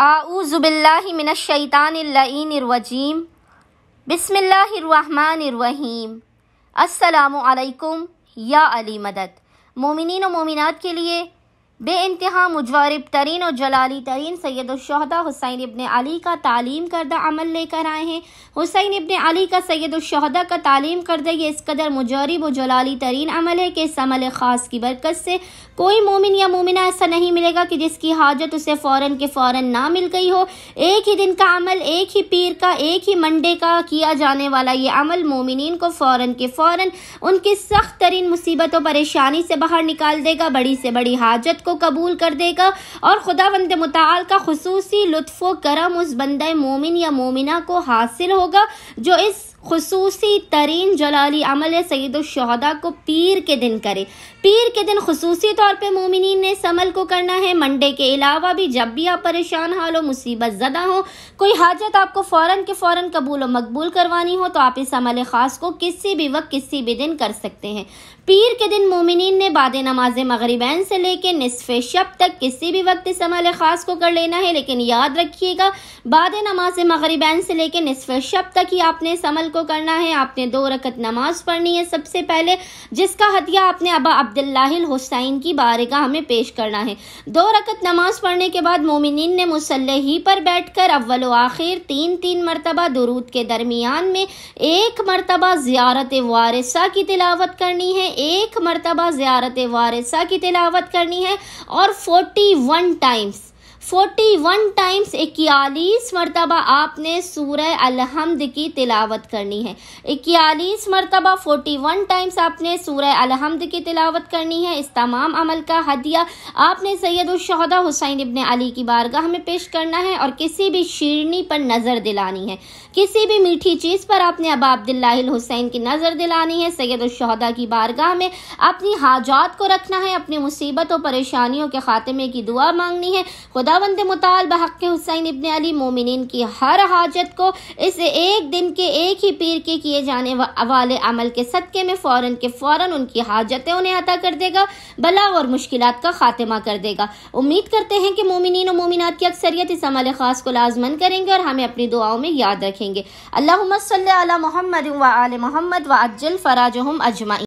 आऊज़बिल्लामिनशैतानरवजीम बसमीम अस्सलाम वालेकुम या अली मदद मोमिनीन और मोमिनात के लिए बे इंतहा मुजवारब तरीन और जलाली तरीन सैदुलशहदा हुसैन इबन अली का तालीम करदा अमल लेकर आए हैं हुसैन इबन अली का सैदुलशहदा का तालीम करदा ये इस कदर मुजरब व जलाली तरीन अमल है कि इस अमल ख़ास की बरकत से कोई मोमिन या मोमिना ऐसा नहीं मिलेगा कि जिसकी हाजत उसे फ़ौर के फ़ौर ना मिल गई हो एक ही दिन का अमल एक ही पीर का एक ही मंडे का किया जाने वाला ये अमल मोमिन को फ़ौर के फ़ौर उनकी सख्त तरीन मुसीबत व परेशानी से बाहर निकाल देगा बड़ी से बड़ी हाजत को को कबूल कर देगा और खुदा बंद मताल का खसूसी लुत्फ़ करम उस बंद मोमिन या मोमिना को हासिल होगा जो इस खसूसी तरीन जलाली अमल सैदुलशहदा को पीर के दिन करे पीर के दिन खसूसी तौर पर मोमिन ने इस अमल को करना है मंडे के अलावा भी जब भी आप परेशान हाल हो मुसीबत ज़दा हो कोई हाजत आपको फ़ौर के फ़ौर कबूल व मकबूल करवानी हो तो आप इस अमल ख़ास को किसी भी वक्त किसी भी दिन कर सकते हैं पीर के दिन मोमिन ने बाद नमाज मगरबैन से लेकर नसफ़ शब तक किसी भी वक्त इस अमल ख़ास को कर लेना है लेकिन याद रखिएगा बाद नमाज मगरबैन से लेकर नसफ़ शब तक ही आपने इस अमल को करना है आपने दो रकत नमाज पढ़नी है सबसे पहले जिसका हदिया आपने अबा अब्दुल्लाहिल हुसैन की बारगाह में पेश करना है दो रकत नमाज पढ़ने के बाद मोमिन ने मुसल्ही पर बैठ कर अव्वल आखिर तीन तीन मरतबा दरूद के दरमियान में एक मरतबा ज़्यारत वारसा की तिलावत करनी है एक मरतबा ज़्यारत वारसा की तिलावत करनी है और forty one times forty one times इक्यालीस मरतबा आपने सूर अलहमद की तिलावत करनी है इक्यालीस मरतबा फोर्टी वन टाइम्स आपने सूर अलहमद की तिलावत करनी है इस तमाम अमल का हदिया आपने सैयद उशहदा हुसैन इबन अली की बारगाह में पेश करना है और किसी भी शीरनी पर नज़र दिलानी है किसी भी मीठी चीज़ पर आपने अब अब्दुल्लाहिल हुसैन की नज़र दिलानी है सैयद उशहदा की बारगाह में अपनी हाजात को रखना है अपनी मुसीबत और परेशानियों के खात्मे की दुआ मांगनी है खुदा पाबंद मुतालबा हक हुसैन इबन अली मोमिन की हर हाजत को इस एक दिन के एक ही पीर के किए जाने वाले अमल के सदक़े में फ़ौरन के फौर उनकी हाजतें उन्हें अदा कर देगा बला और मुश्किल का खात्मा कर देगा उम्मीद करते हैं कि मोमिन और मोमिनत की अक्सरियत इस अमल ख़ास को लाजमन करेंगे और हमें अपनी दुआओं में याद रखेंगे अल्लाह मोहम्मद व आल मोहम्मद व अज्जल फ़राज अजमाई